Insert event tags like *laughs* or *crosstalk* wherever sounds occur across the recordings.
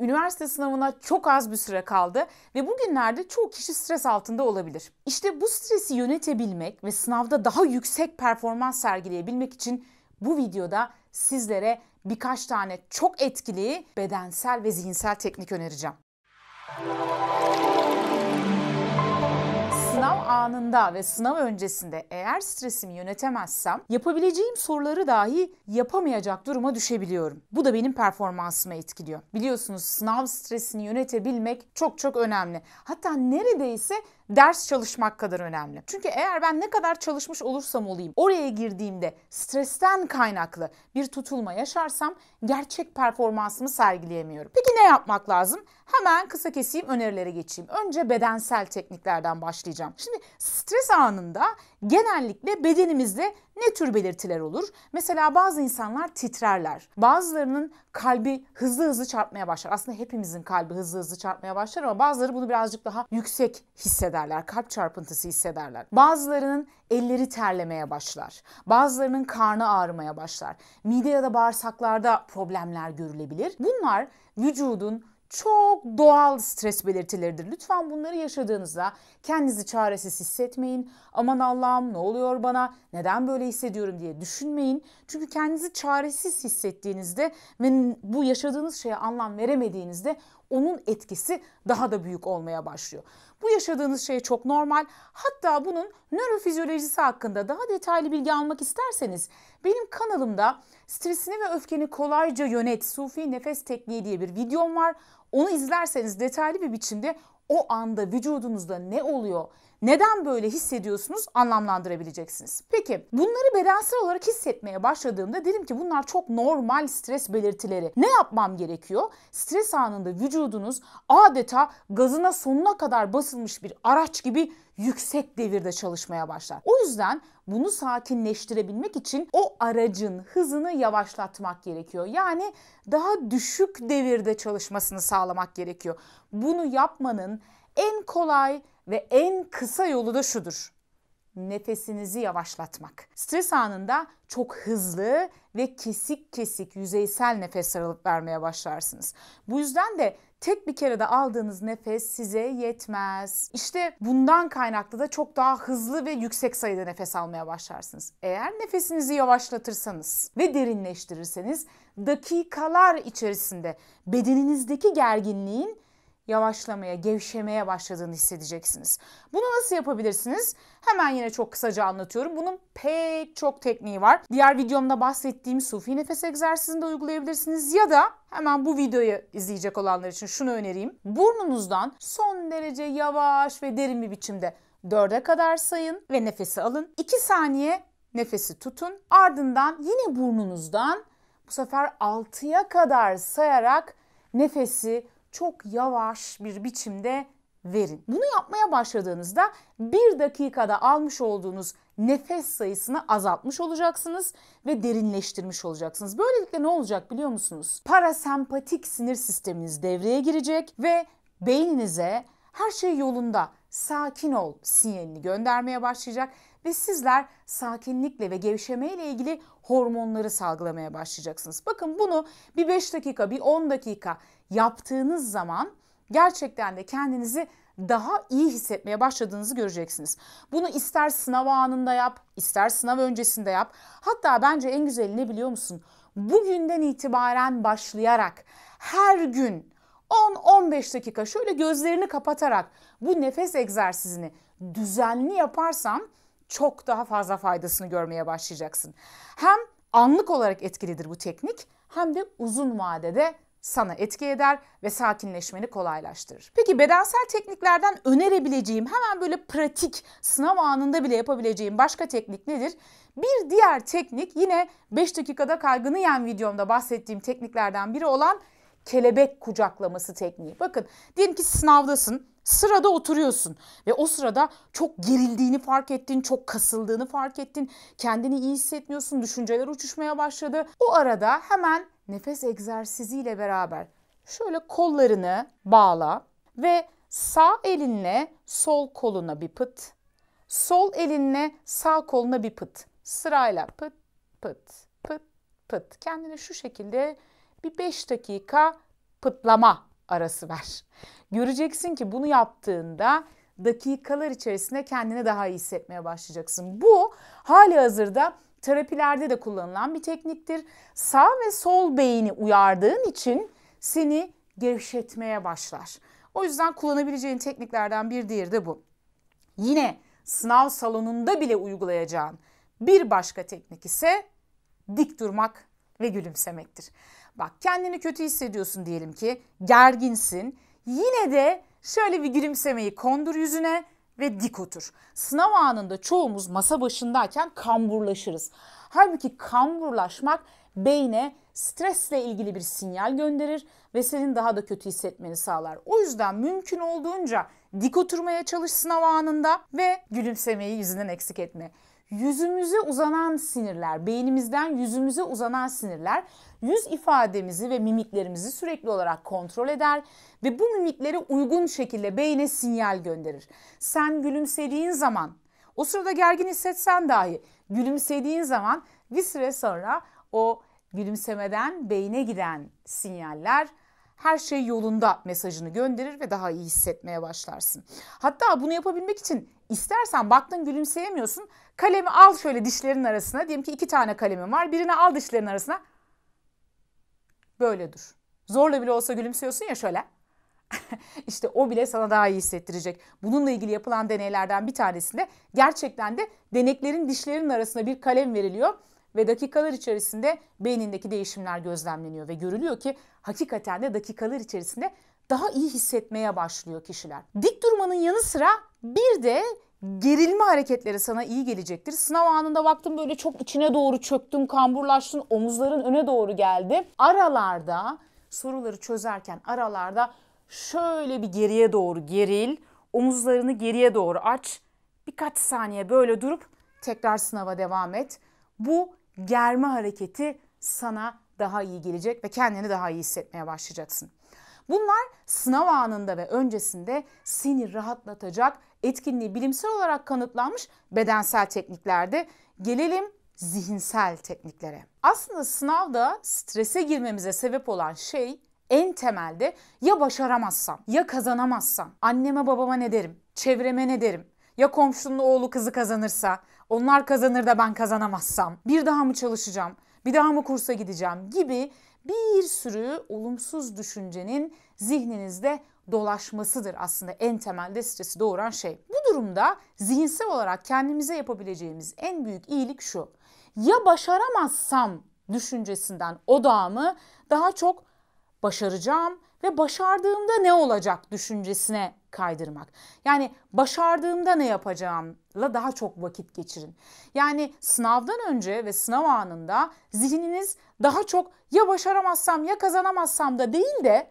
Üniversite sınavına çok az bir süre kaldı ve bugünlerde çoğu kişi stres altında olabilir. İşte bu stresi yönetebilmek ve sınavda daha yüksek performans sergileyebilmek için bu videoda sizlere birkaç tane çok etkili bedensel ve zihinsel teknik önereceğim. Sınav anında ve sınav öncesinde eğer stresimi yönetemezsem yapabileceğim soruları dahi yapamayacak duruma düşebiliyorum. Bu da benim performansıma etkiliyor. Biliyorsunuz sınav stresini yönetebilmek çok çok önemli. Hatta neredeyse ders çalışmak kadar önemli. Çünkü eğer ben ne kadar çalışmış olursam olayım oraya girdiğimde stresten kaynaklı bir tutulma yaşarsam gerçek performansımı sergileyemiyorum. Peki ne yapmak lazım? Hemen kısa keseyim önerilere geçeyim. Önce bedensel tekniklerden başlayacağım. Şimdi stres anında genellikle bedenimizde ne tür belirtiler olur? Mesela bazı insanlar titrerler. Bazılarının kalbi hızlı hızlı çarpmaya başlar. Aslında hepimizin kalbi hızlı hızlı çarpmaya başlar ama bazıları bunu birazcık daha yüksek hissederler. Kalp çarpıntısı hissederler. Bazılarının elleri terlemeye başlar. Bazılarının karnı ağrımaya başlar. Mide ya da bağırsaklarda problemler görülebilir. Bunlar vücudun çok doğal stres belirtileridir. Lütfen bunları yaşadığınızda kendinizi çaresiz hissetmeyin. Aman Allah'ım ne oluyor bana? Neden böyle hissediyorum diye düşünmeyin. Çünkü kendinizi çaresiz hissettiğinizde ve bu yaşadığınız şeye anlam veremediğinizde onun etkisi daha da büyük olmaya başlıyor. Bu yaşadığınız şey çok normal. Hatta bunun nörofizyolojisi hakkında daha detaylı bilgi almak isterseniz benim kanalımda stresini ve öfkeni kolayca yönet Sufi nefes tekniği diye bir videom var. Onu izlerseniz detaylı bir biçimde o anda vücudunuzda ne oluyor, neden böyle hissediyorsunuz anlamlandırabileceksiniz. Peki bunları bedensel olarak hissetmeye başladığımda dedim ki bunlar çok normal stres belirtileri. Ne yapmam gerekiyor? Stres anında vücudunuz adeta gazına sonuna kadar basılmış bir araç gibi yüksek devirde çalışmaya başlar. O yüzden bunu sakinleştirebilmek için o aracın hızını yavaşlatmak gerekiyor. Yani daha düşük devirde çalışmasını sağlamak gerekiyor. Bunu yapmanın en kolay ve en kısa yolu da şudur. Nefesinizi yavaşlatmak. Stres anında çok hızlı ve kesik kesik yüzeysel nefes aralık vermeye başlarsınız. Bu yüzden de tek bir kere de aldığınız nefes size yetmez. İşte bundan kaynaklı da çok daha hızlı ve yüksek sayıda nefes almaya başlarsınız. Eğer nefesinizi yavaşlatırsanız ve derinleştirirseniz dakikalar içerisinde bedeninizdeki gerginliğin yavaşlamaya, gevşemeye başladığını hissedeceksiniz. Bunu nasıl yapabilirsiniz? Hemen yine çok kısaca anlatıyorum. Bunun pek çok tekniği var. Diğer videomda bahsettiğim sufi nefes egzersizini de uygulayabilirsiniz ya da hemen bu videoyu izleyecek olanlar için şunu önereyim. Burnunuzdan son derece yavaş ve derin bir biçimde dörde kadar sayın ve nefesi alın. 2 saniye nefesi tutun. Ardından yine burnunuzdan bu sefer 6'ya kadar sayarak nefesi çok yavaş bir biçimde verin. Bunu yapmaya başladığınızda bir dakikada almış olduğunuz nefes sayısını azaltmış olacaksınız ve derinleştirmiş olacaksınız. Böylelikle ne olacak biliyor musunuz? Parasempatik sinir sisteminiz devreye girecek ve beyninize her şey yolunda sakin ol sinyalini göndermeye başlayacak ve sizler sakinlikle ve gevşemeyle ilgili hormonları salgılamaya başlayacaksınız. Bakın bunu bir 5 dakika, bir 10 dakika yaptığınız zaman gerçekten de kendinizi daha iyi hissetmeye başladığınızı göreceksiniz. Bunu ister sınav anında yap, ister sınav öncesinde yap. Hatta bence en güzeli ne biliyor musun? Bugünden itibaren başlayarak her gün 10-15 dakika şöyle gözlerini kapatarak bu nefes egzersizini düzenli yaparsan çok daha fazla faydasını görmeye başlayacaksın. Hem anlık olarak etkilidir bu teknik hem de uzun vadede sana etki eder ve sakinleşmeni kolaylaştırır. Peki bedensel tekniklerden önerebileceğim hemen böyle pratik sınav anında bile yapabileceğim başka teknik nedir? Bir diğer teknik yine 5 dakikada kaygını yen videomda bahsettiğim tekniklerden biri olan kelebek kucaklaması tekniği. Bakın diyelim ki sınavdasın sırada oturuyorsun ve o sırada çok gerildiğini fark ettin, çok kasıldığını fark ettin, kendini iyi hissetmiyorsun, düşünceler uçuşmaya başladı. O arada hemen nefes egzersiziyle beraber şöyle kollarını bağla ve sağ elinle sol koluna bir pıt. Sol elinle sağ koluna bir pıt. Sırayla pıt pıt pıt pıt. Kendine şu şekilde bir 5 dakika pıtlama arası ver. Göreceksin ki bunu yaptığında dakikalar içerisinde kendini daha iyi hissetmeye başlayacaksın. Bu hali hazırda terapilerde de kullanılan bir tekniktir. Sağ ve sol beyni uyardığın için seni gevşetmeye başlar. O yüzden kullanabileceğin tekniklerden bir diğeri de bu. Yine sınav salonunda bile uygulayacağın bir başka teknik ise dik durmak ve gülümsemektir. Bak kendini kötü hissediyorsun diyelim ki gerginsin. Yine de şöyle bir gülümsemeyi kondur yüzüne ve dik otur. Sınav anında çoğumuz masa başındayken kamburlaşırız. Halbuki kamburlaşmak beyne stresle ilgili bir sinyal gönderir ve senin daha da kötü hissetmeni sağlar. O yüzden mümkün olduğunca dik oturmaya çalış sınav anında ve gülümsemeyi yüzünden eksik etme yüzümüze uzanan sinirler, beynimizden yüzümüze uzanan sinirler yüz ifademizi ve mimiklerimizi sürekli olarak kontrol eder ve bu mimiklere uygun şekilde beyne sinyal gönderir. Sen gülümsediğin zaman, o sırada gergin hissetsen dahi gülümsediğin zaman bir süre sonra o gülümsemeden beyne giden sinyaller her şey yolunda mesajını gönderir ve daha iyi hissetmeye başlarsın. Hatta bunu yapabilmek için istersen baktın gülümseyemiyorsun. Kalemi al şöyle dişlerin arasına. Diyelim ki iki tane kalemim var. Birini al dişlerin arasına. Böyle dur. Zorla bile olsa gülümsüyorsun ya şöyle. *laughs* İşte o bile sana daha iyi hissettirecek. Bununla ilgili yapılan deneylerden bir tanesinde gerçekten de deneklerin dişlerinin arasına bir kalem veriliyor ve dakikalar içerisinde beynindeki değişimler gözlemleniyor ve görülüyor ki hakikaten de dakikalar içerisinde daha iyi hissetmeye başlıyor kişiler. Dik durmanın yanı sıra bir de gerilme hareketleri sana iyi gelecektir. Sınav anında baktım böyle çok içine doğru çöktüm, kamburlaştın, omuzların öne doğru geldi. Aralarda soruları çözerken aralarda şöyle bir geriye doğru geril, omuzlarını geriye doğru aç. Birkaç saniye böyle durup tekrar sınava devam et. Bu germe hareketi sana daha iyi gelecek ve kendini daha iyi hissetmeye başlayacaksın. Bunlar sınav anında ve öncesinde seni rahatlatacak etkinliği bilimsel olarak kanıtlanmış bedensel tekniklerde. Gelelim zihinsel tekniklere. Aslında sınavda strese girmemize sebep olan şey en temelde ya başaramazsam ya kazanamazsam anneme babama ne derim? Çevreme ne derim? Ya komşunun oğlu kızı kazanırsa? Onlar kazanır da ben kazanamazsam? Bir daha mı çalışacağım? Bir daha mı kursa gideceğim? Gibi bir sürü olumsuz düşüncenin zihninizde dolaşmasıdır aslında en temelde stresi doğuran şey. Bu durumda zihinsel olarak kendimize yapabileceğimiz en büyük iyilik şu. Ya başaramazsam düşüncesinden odağımı daha çok başaracağım, ve başardığımda ne olacak düşüncesine kaydırmak. Yani başardığımda ne yapacağımla daha çok vakit geçirin. Yani sınavdan önce ve sınav anında zihniniz daha çok ya başaramazsam ya kazanamazsam da değil de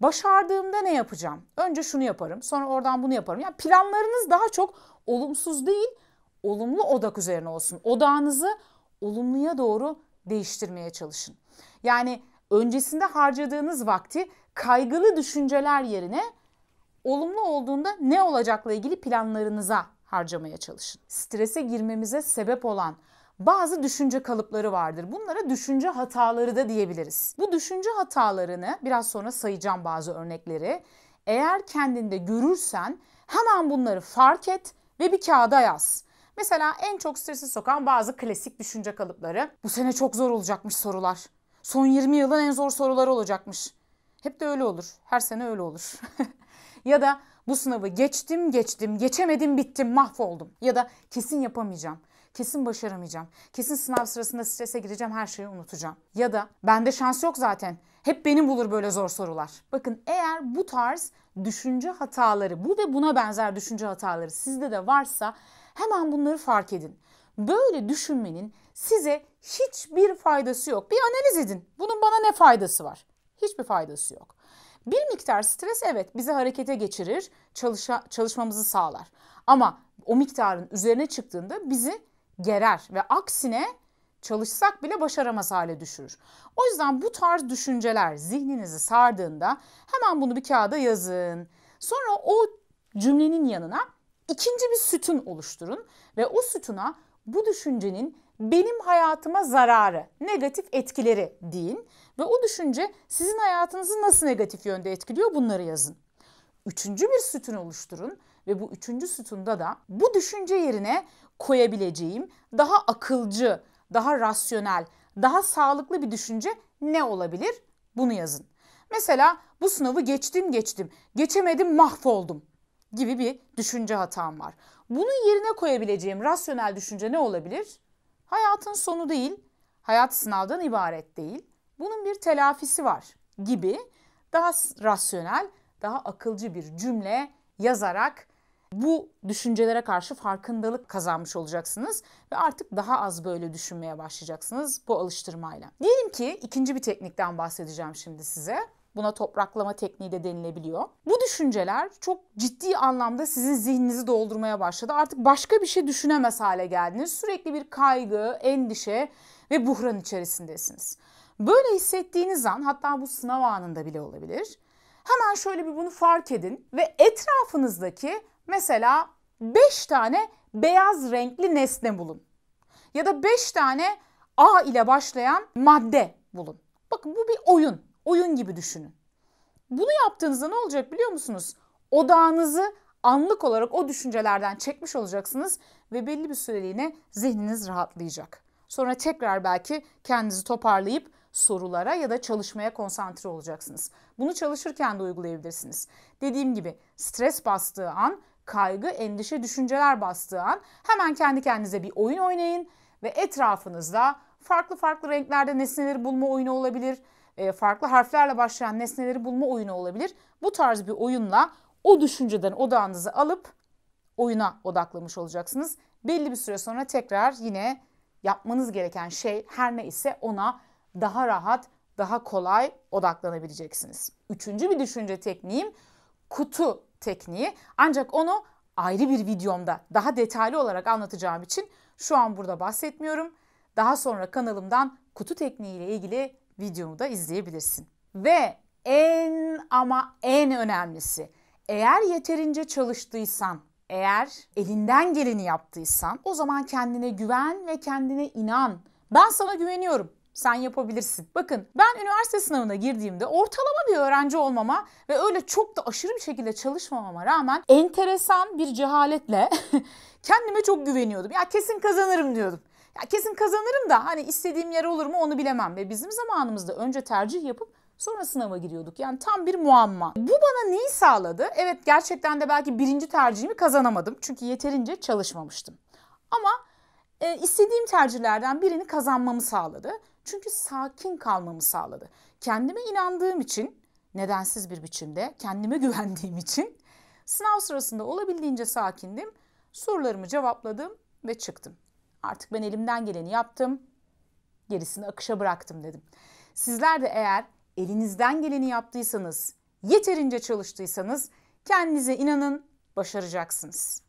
başardığımda ne yapacağım? Önce şunu yaparım, sonra oradan bunu yaparım. Yani planlarınız daha çok olumsuz değil, olumlu odak üzerine olsun. Odağınızı olumluya doğru değiştirmeye çalışın. Yani öncesinde harcadığınız vakti kaygılı düşünceler yerine olumlu olduğunda ne olacakla ilgili planlarınıza harcamaya çalışın. Strese girmemize sebep olan bazı düşünce kalıpları vardır. Bunlara düşünce hataları da diyebiliriz. Bu düşünce hatalarını biraz sonra sayacağım bazı örnekleri. Eğer kendinde görürsen hemen bunları fark et ve bir kağıda yaz. Mesela en çok stresi sokan bazı klasik düşünce kalıpları. Bu sene çok zor olacakmış sorular. Son 20 yılın en zor soruları olacakmış. Hep de öyle olur. Her sene öyle olur. *laughs* ya da bu sınavı geçtim geçtim, geçemedim bittim, mahvoldum. Ya da kesin yapamayacağım, kesin başaramayacağım, kesin sınav sırasında strese gireceğim, her şeyi unutacağım. Ya da bende şans yok zaten, hep beni bulur böyle zor sorular. Bakın eğer bu tarz düşünce hataları, bu ve buna benzer düşünce hataları sizde de varsa hemen bunları fark edin. Böyle düşünmenin size hiçbir faydası yok. Bir analiz edin. Bunun bana ne faydası var? hiçbir faydası yok. Bir miktar stres evet bizi harekete geçirir, çalışa, çalışmamızı sağlar. Ama o miktarın üzerine çıktığında bizi gerer ve aksine çalışsak bile başaramaz hale düşürür. O yüzden bu tarz düşünceler zihninizi sardığında hemen bunu bir kağıda yazın. Sonra o cümlenin yanına ikinci bir sütun oluşturun ve o sütuna bu düşüncenin benim hayatıma zararı, negatif etkileri deyin ve o düşünce sizin hayatınızı nasıl negatif yönde etkiliyor bunları yazın. Üçüncü bir sütun oluşturun ve bu üçüncü sütunda da bu düşünce yerine koyabileceğim daha akılcı, daha rasyonel, daha sağlıklı bir düşünce ne olabilir? Bunu yazın. Mesela bu sınavı geçtim geçtim, geçemedim mahvoldum gibi bir düşünce hatam var. Bunun yerine koyabileceğim rasyonel düşünce ne olabilir? Hayatın sonu değil, hayat sınavdan ibaret değil bunun bir telafisi var gibi daha rasyonel, daha akılcı bir cümle yazarak bu düşüncelere karşı farkındalık kazanmış olacaksınız ve artık daha az böyle düşünmeye başlayacaksınız bu alıştırmayla. Diyelim ki ikinci bir teknikten bahsedeceğim şimdi size. Buna topraklama tekniği de denilebiliyor. Bu düşünceler çok ciddi anlamda sizin zihninizi doldurmaya başladı. Artık başka bir şey düşünemez hale geldiniz. Sürekli bir kaygı, endişe ve buhran içerisindesiniz. Böyle hissettiğiniz an hatta bu sınav anında bile olabilir. Hemen şöyle bir bunu fark edin ve etrafınızdaki mesela 5 tane beyaz renkli nesne bulun. Ya da 5 tane A ile başlayan madde bulun. Bakın bu bir oyun. Oyun gibi düşünün. Bunu yaptığınızda ne olacak biliyor musunuz? Odağınızı anlık olarak o düşüncelerden çekmiş olacaksınız ve belli bir süreliğine zihniniz rahatlayacak. Sonra tekrar belki kendinizi toparlayıp sorulara ya da çalışmaya konsantre olacaksınız. Bunu çalışırken de uygulayabilirsiniz. Dediğim gibi stres bastığı an, kaygı, endişe, düşünceler bastığı an hemen kendi kendinize bir oyun oynayın ve etrafınızda farklı farklı renklerde nesneleri bulma oyunu olabilir. E, farklı harflerle başlayan nesneleri bulma oyunu olabilir. Bu tarz bir oyunla o düşünceden odağınızı alıp oyuna odaklamış olacaksınız. Belli bir süre sonra tekrar yine yapmanız gereken şey her ne ise ona daha rahat, daha kolay odaklanabileceksiniz. Üçüncü bir düşünce tekniğim kutu tekniği. Ancak onu ayrı bir videomda daha detaylı olarak anlatacağım için şu an burada bahsetmiyorum. Daha sonra kanalımdan kutu tekniği ile ilgili videomu da izleyebilirsin. Ve en ama en önemlisi eğer yeterince çalıştıysan, eğer elinden geleni yaptıysan o zaman kendine güven ve kendine inan. Ben sana güveniyorum. Sen yapabilirsin. Bakın ben üniversite sınavına girdiğimde ortalama bir öğrenci olmama ve öyle çok da aşırı bir şekilde çalışmamama rağmen enteresan bir cehaletle *laughs* kendime çok güveniyordum. Ya kesin kazanırım diyordum. Ya kesin kazanırım da hani istediğim yer olur mu onu bilemem. Ve bizim zamanımızda önce tercih yapıp Sonra sınava giriyorduk. Yani tam bir muamma. Bu bana neyi sağladı? Evet gerçekten de belki birinci tercihimi kazanamadım. Çünkü yeterince çalışmamıştım. Ama e, istediğim tercihlerden birini kazanmamı sağladı. Çünkü sakin kalmamı sağladı. Kendime inandığım için nedensiz bir biçimde kendime *laughs* güvendiğim için sınav sırasında olabildiğince sakindim. Sorularımı cevapladım ve çıktım. Artık ben elimden geleni yaptım. Gerisini akışa bıraktım dedim. Sizler de eğer elinizden geleni yaptıysanız, yeterince çalıştıysanız kendinize inanın, başaracaksınız.